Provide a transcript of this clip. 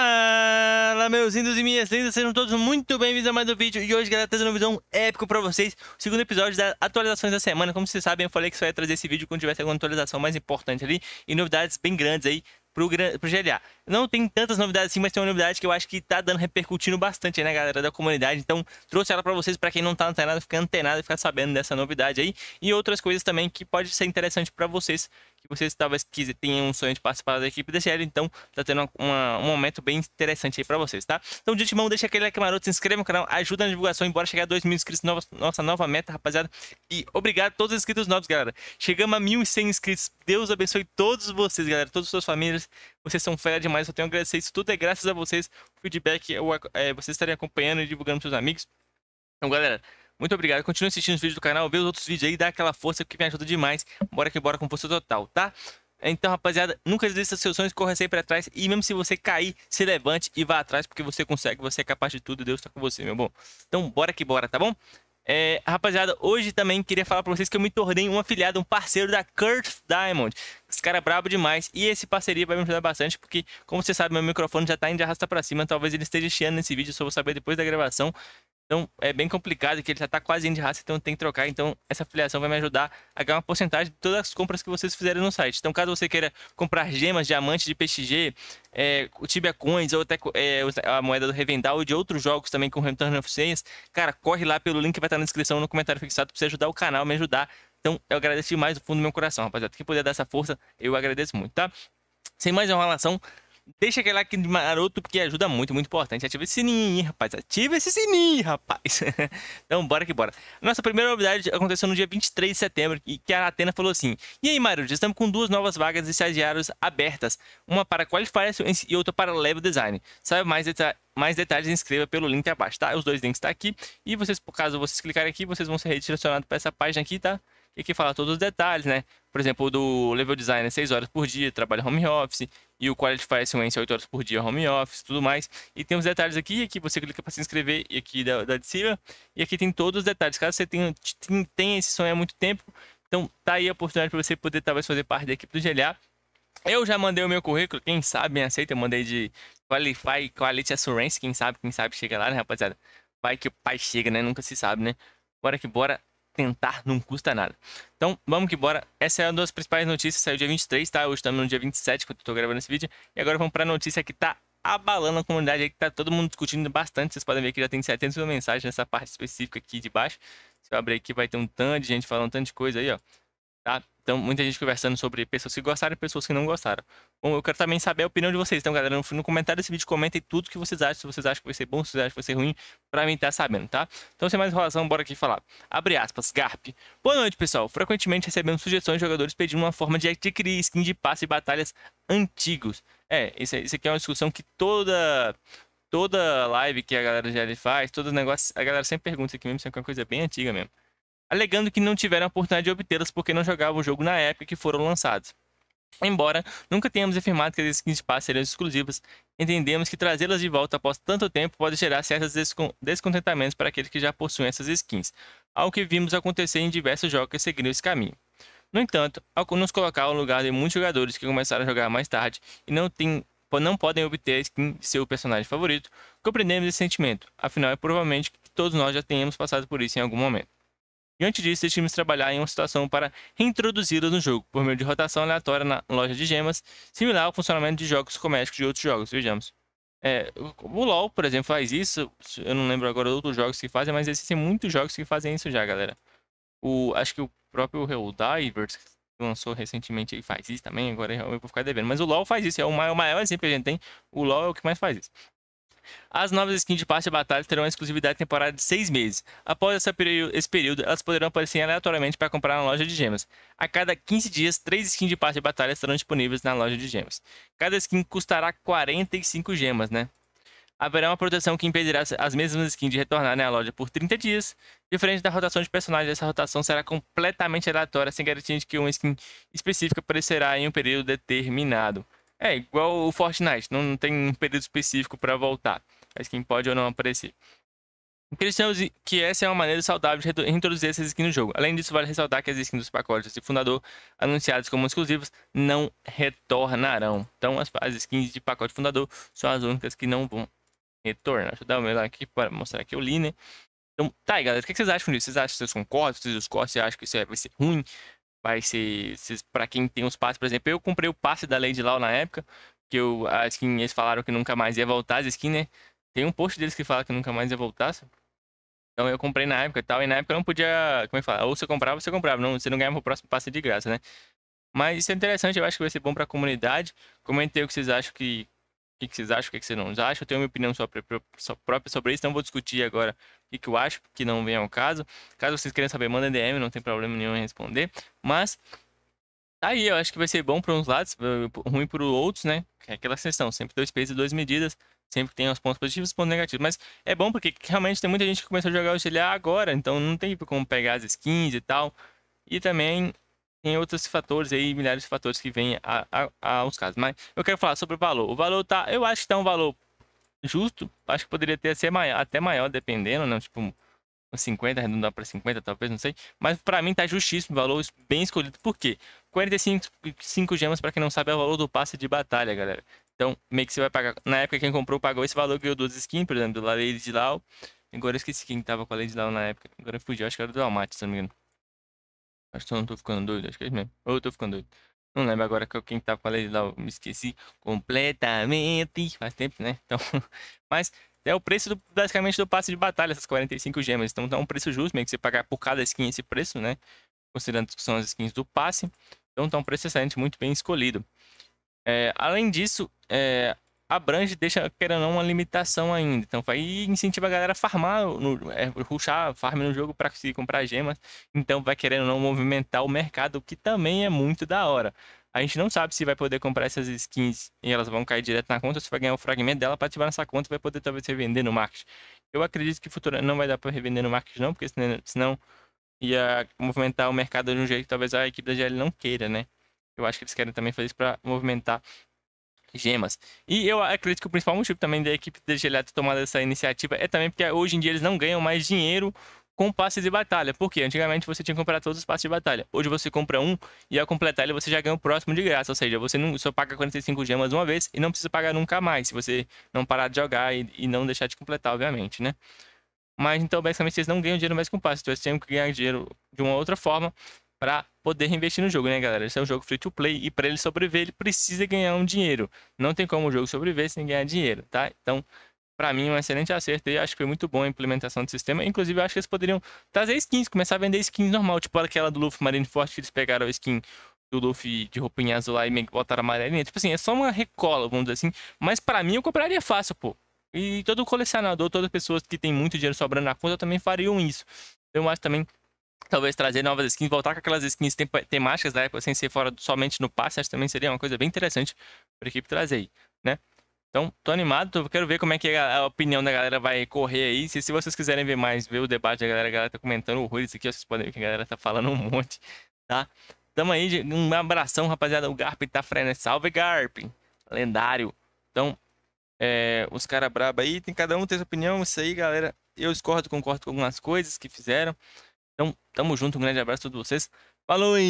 Fala, meus lindos e minhas lindas, sejam todos muito bem-vindos a mais um vídeo. E hoje, galera, trazendo um vídeo épico pra vocês. O segundo episódio das atualizações da semana. Como vocês sabem, eu falei que só ia trazer esse vídeo quando tivesse alguma atualização mais importante ali. E novidades bem grandes aí pro, pro GLA. Não tem tantas novidades assim, mas tem uma novidade que eu acho que tá dando, repercutindo bastante aí na né, galera da comunidade. Então, trouxe ela pra vocês, pra quem não tá antenado, ficar antenado e ficar sabendo dessa novidade aí. E outras coisas também que pode ser interessante pra vocês vocês talvez quiser, tenham um sonho de participar da equipe DCL, então tá tendo uma, uma, um momento bem interessante aí pra vocês, tá? Então, de antemão, deixa aquele like maroto, se inscreva no canal, ajuda na divulgação, embora chegar a 2 mil inscritos, nova, nossa nova meta, rapaziada. E obrigado a todos os inscritos novos, galera. Chegamos a 1.100 inscritos. Deus abençoe todos vocês, galera, todas as suas famílias. Vocês são fera demais, só tenho a agradecer. Isso tudo é graças a vocês. O feedback, é, vocês estarem acompanhando e divulgando pros seus amigos. Então, galera, muito obrigado. Continue assistindo os vídeos do canal, vê os outros vídeos aí, dá aquela força que me ajuda demais. Bora que bora com força total, tá? Então, rapaziada, nunca desista seus sonhos, corra sempre para trás. E mesmo se você cair, se levante e vá atrás, porque você consegue, você é capaz de tudo, Deus está com você, meu bom. Então, bora que bora, tá bom? É, rapaziada, hoje também queria falar pra vocês que eu me tornei um afiliado, um parceiro da Kurt Diamond. Esse cara é brabo demais e esse parceria vai me ajudar bastante, porque, como você sabe, meu microfone já tá indo de arrasta pra cima. Talvez ele esteja chiando nesse vídeo, só vou saber depois da gravação. Então é bem complicado que ele já está quase indo de raça, então tem que trocar. Então essa afiliação vai me ajudar a ganhar uma porcentagem de todas as compras que vocês fizerem no site. Então caso você queira comprar gemas, diamantes de PXG, é, o Tibia Coins ou até é, a moeda do Revendal ou de outros jogos também com Return of Sales, cara, corre lá pelo link que vai estar na descrição no comentário fixado para você ajudar o canal, me ajudar. Então eu agradeço demais do fundo do meu coração, rapaziada. Quem puder dar essa força, eu agradeço muito, tá? Sem mais enrolação, Deixa aquele like de maroto, porque ajuda muito, muito importante. Ativa esse sininho, rapaz. Ativa esse sininho, rapaz. então, bora que bora. Nossa primeira novidade aconteceu no dia 23 de setembro, e que a Atena falou assim: E aí, Mario, estamos com duas novas vagas de estagiários abertas. Uma para Qualifiers e outra para Level Design. Saiba mais detalhes mais detalhes, inscreva pelo link abaixo, tá? Os dois links estão tá aqui. E vocês, por caso vocês clicarem aqui, vocês vão ser redirecionados para essa página aqui, tá? e que fala todos os detalhes, né? Por exemplo, do level design é 6 horas por dia, trabalha home office, e o Qualifier Science é 8 horas por dia, home office, tudo mais. E tem os detalhes aqui, aqui você clica para se inscrever, e aqui da, da de cima, e aqui tem todos os detalhes. Caso você tenha, tenha esse sonho há muito tempo, então tá aí a oportunidade para você poder talvez fazer parte da equipe do GLA. Eu já mandei o meu currículo, quem sabe me aceita, eu mandei de Qualify Quality Assurance, quem sabe, quem sabe chega lá, né, rapaziada? Vai que o pai chega, né? Nunca se sabe, né? Bora que bora tentar não custa nada. Então, vamos que bora. Essa é uma das principais notícias, saiu dia 23, tá? Hoje estamos no dia 27, quando eu tô gravando esse vídeo. E agora vamos para a notícia que tá abalando a comunidade aí, que tá todo mundo discutindo bastante. Vocês podem ver que já tem 700 mil mensagens nessa parte específica aqui de baixo. Se eu abrir aqui, vai ter um tanto de gente falando um tanto de coisa aí, ó. Tá? Então, muita gente conversando sobre pessoas que gostaram e pessoas que não gostaram. Bom, eu quero também saber a opinião de vocês. Então, galera, no, no comentário desse vídeo, comentem tudo que vocês acham. Se vocês acham que vai ser bom, se vocês acham que vai ser ruim, pra mim estar tá sabendo, tá? Então, sem mais enrolação, bora aqui falar. Abre aspas, Garp. Boa noite, pessoal. Frequentemente recebemos sugestões de jogadores pedindo uma forma de adquirir skin de passe e batalhas antigos. É, isso, é, isso aqui é uma discussão que toda... Toda live que a galera já faz, todo negócio, a galera sempre pergunta isso aqui mesmo, isso é uma coisa bem antiga mesmo alegando que não tiveram a oportunidade de obtê-las porque não jogavam o jogo na época que foram lançados. Embora nunca tenhamos afirmado que as skins de paz seriam exclusivas, entendemos que trazê-las de volta após tanto tempo pode gerar certos descontentamentos para aqueles que já possuem essas skins, algo que vimos acontecer em diversos jogos que seguiram esse caminho. No entanto, ao nos colocar no lugar de muitos jogadores que começaram a jogar mais tarde e não, tem, não podem obter a skin de seu personagem favorito, compreendemos esse sentimento, afinal é provavelmente que todos nós já tenhamos passado por isso em algum momento. Diante disso, os times trabalharam em uma situação para reintroduzi-las no jogo, por meio de rotação aleatória na loja de gemas, similar ao funcionamento de jogos comédicos de outros jogos, vejamos. É, o LoL, por exemplo, faz isso, eu não lembro agora outros jogos que fazem, mas existem muitos jogos que fazem isso já, galera. O, acho que o próprio Helldivers, que lançou recentemente, faz isso também, agora eu vou ficar devendo. Mas o LoL faz isso, é o maior, o maior exemplo que a gente tem, o LoL é o que mais faz isso. As novas skins de parte de batalha terão exclusividade temporária de 6 meses. Após esse período, elas poderão aparecer aleatoriamente para comprar na loja de gemas. A cada 15 dias, 3 skins de parte de batalha estarão disponíveis na loja de gemas. Cada skin custará 45 gemas, né? Haverá uma proteção que impedirá as mesmas skins de retornar na loja por 30 dias. Diferente da rotação de personagens, essa rotação será completamente aleatória, sem garantia de que uma skin específica aparecerá em um período determinado. É igual o Fortnite, não tem um período específico para voltar. A skin pode ou não aparecer. Cristianos é que essa é uma maneira saudável de reintroduzir essas skins no jogo. Além disso, vale ressaltar que as skins dos pacotes de fundador, anunciadas como exclusivas, não retornarão. Então, as, as skins de pacote fundador são as únicas que não vão retornar. Deixa eu dar uma olhada aqui para mostrar que eu li, né? Então, tá aí, galera. O que vocês acham disso? Vocês acham que vocês concordam? Vocês discordam? Vocês acham que isso é, vai ser ruim? vai ser, para quem tem os passes, por exemplo, eu comprei o passe da Lady Law na época, que eu, a skin, eles falaram que nunca mais ia voltar as skins, né? Tem um post deles que fala que nunca mais ia voltar, sabe? Então eu comprei na época e tal, e na época eu não podia, como é que fala? Ou você comprava, ou você comprava, não, você não ganhava o próximo passe de graça, né? Mas isso é interessante, eu acho que vai ser bom para a comunidade. Comentei o que vocês acham que o que, que vocês acham, o que, é que vocês não acham. Eu tenho minha opinião só, própria sobre isso, então vou discutir agora e que eu acho que não vem ao caso. Caso vocês queiram saber, manda DM, não tem problema nenhum em responder. Mas aí eu acho que vai ser bom para uns lados, eh, ruim para outros, né? É aquela questão, sempre dois pesos e duas medidas. Sempre tem os pontos positivos e pontos negativos. Mas é bom porque realmente tem muita gente que começou a jogar o GLA agora, então não tem como pegar as skins e tal. E também tem outros fatores aí, milhares de fatores que vêm aos casos. Mas eu quero falar sobre o valor. O valor tá, eu acho que tá um valor justo, acho que poderia ter ser maior, até maior, dependendo, né? Tipo, 50, arredondar para 50, talvez, não sei. Mas para mim tá justíssimo, o valor bem escolhido. Por quê? 45 gemas, para quem não sabe, é o valor do passe de batalha, galera. Então, meio que você vai pagar. Na época, quem comprou pagou esse valor, ganhou duas skins, por exemplo, da Lady Lau. Agora eu esqueci quem tava com a Lady Lau na época. Agora fugi acho que era do Almaty, se não me engano. Acho que eu não tô ficando doido, acho que é isso mesmo. Ou eu tô ficando doido. Não lembro agora quem tá falando lá, eu me esqueci completamente. Faz tempo, né? Então, mas é o preço do, basicamente do passe de batalha, essas 45 gemas. Então tá um preço justo, meio que você pagar por cada skin esse preço, né? Considerando que são as skins do passe. Então tá um preço excelente, muito bem escolhido. É, além disso, é, abrange, deixa, querendo ou não, uma limitação ainda. Então, vai incentiva a galera a farmar, no, é, ruxar, farm no jogo para conseguir comprar gemas. Então, vai querendo ou não movimentar o mercado, que também é muito da hora. A gente não sabe se vai poder comprar essas skins e elas vão cair direto na conta, ou se vai ganhar o um fragmento dela para ativar nessa conta e vai poder talvez revender no market. Eu acredito que futuramente não vai dar para revender no market não, porque senão ia movimentar o mercado de um jeito que talvez a equipe da GL não queira, né? Eu acho que eles querem também fazer isso para movimentar gemas. E eu acredito que o principal motivo também da equipe de Geleto tomar essa iniciativa é também porque hoje em dia eles não ganham mais dinheiro com passes de batalha. Porque antigamente você tinha que comprar todos os passes de batalha. Hoje você compra um e ao completar ele você já ganha o próximo de graça. Ou seja, você não, só paga 45 gemas uma vez e não precisa pagar nunca mais. Se você não parar de jogar e, e não deixar de completar, obviamente, né? Mas então basicamente vocês não ganham dinheiro mais com passes. Então, vocês têm que ganhar dinheiro de uma outra forma para poder investir no jogo, né, galera? Esse é um jogo free to play e para ele sobreviver, ele precisa ganhar um dinheiro. Não tem como o jogo sobreviver sem ganhar dinheiro, tá? Então, para mim, um excelente acerto e acho que foi muito bom a implementação do sistema. Inclusive, eu acho que eles poderiam trazer skins, começar a vender skins normal, tipo aquela do Luffy Marineford que eles pegaram a skin do Luffy de roupinha azul lá e botaram amarelinha. Tipo assim, é só uma recola, vamos dizer assim. Mas para mim, eu compraria fácil, pô. E todo colecionador, todas as pessoas que tem muito dinheiro sobrando na conta também fariam isso. Eu acho também talvez trazer novas skins, voltar com aquelas skins tem temáticas da época, sem ser fora somente no passe, acho que também seria uma coisa bem interessante a equipe trazer aí, né? Então, tô animado, tô, quero ver como é que a, a, opinião da galera vai correr aí. Se, se vocês quiserem ver mais, ver o debate da galera, a galera tá comentando horrores aqui, vocês podem ver que a galera tá falando um monte, tá? Tamo aí, um abração, rapaziada. O Garp tá frenando. Salve, Garp! Lendário. Então, é, os caras brabo aí, tem cada um tem sua opinião, isso aí, galera. Eu discordo, concordo com algumas coisas que fizeram. Então, tamo junto, um grande abraço a todos vocês. Falou e...